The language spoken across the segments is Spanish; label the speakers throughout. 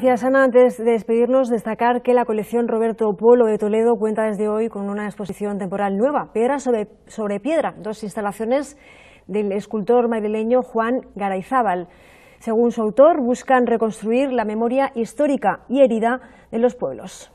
Speaker 1: Gracias, Ana. Antes de despedirnos, destacar que la colección Roberto Polo de Toledo cuenta desde hoy con una exposición temporal nueva, Piedra sobre, sobre Piedra, dos instalaciones del escultor madrileño Juan Garayzábal. Según su autor, buscan reconstruir la memoria histórica y herida de los pueblos.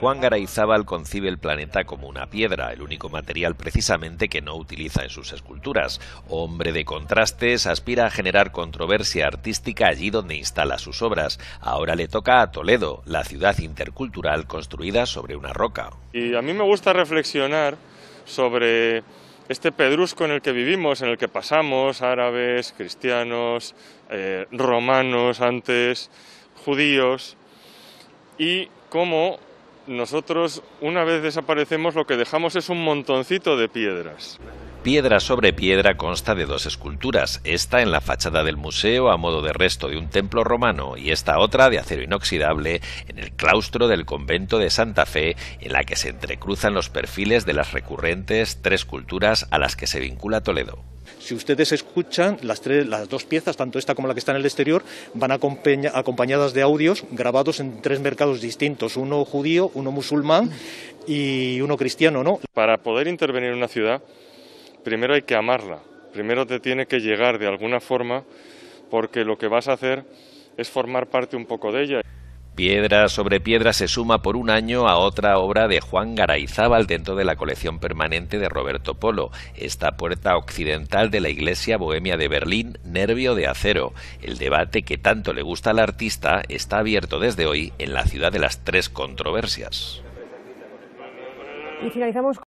Speaker 2: Juan Garayzábal concibe el planeta como una piedra, el único material precisamente que no utiliza en sus esculturas. Hombre de contrastes, aspira a generar controversia artística allí donde instala sus obras. Ahora le toca a Toledo, la ciudad intercultural construida sobre una
Speaker 3: roca. Y a mí me gusta reflexionar sobre este pedrusco en el que vivimos, en el que pasamos, árabes, cristianos, eh, romanos antes, judíos, y cómo nosotros una vez desaparecemos lo que dejamos es un montoncito de piedras piedra
Speaker 2: sobre piedra consta de dos esculturas, esta en la fachada del museo a modo de resto de un templo romano y esta otra de acero inoxidable en el claustro del convento de Santa Fe en la que se entrecruzan los perfiles de las recurrentes tres culturas a las que se vincula Toledo.
Speaker 4: Si ustedes escuchan, las, dos piezas, tanto esta como la que está en el exterior, van acompañadas de audios grabados en tres mercados distintos, uno judío, uno musulmán y uno cristiano, ¿no?
Speaker 3: Para poder intervenir en una ciudad primero hay que amarla, primero te tiene que llegar de alguna forma porque lo que vas a hacer es formar parte un poco de ella.
Speaker 2: Piedra sobre piedra se suma por un año a otra obra de Juan Garayzábal dentro de la colección permanente de Roberto Polo, esta puerta occidental de la iglesia bohemia de Berlín, Nervio de Acero. El debate que tanto le gusta al artista está abierto desde hoy en la ciudad de las tres controversias.
Speaker 1: Y finalizamos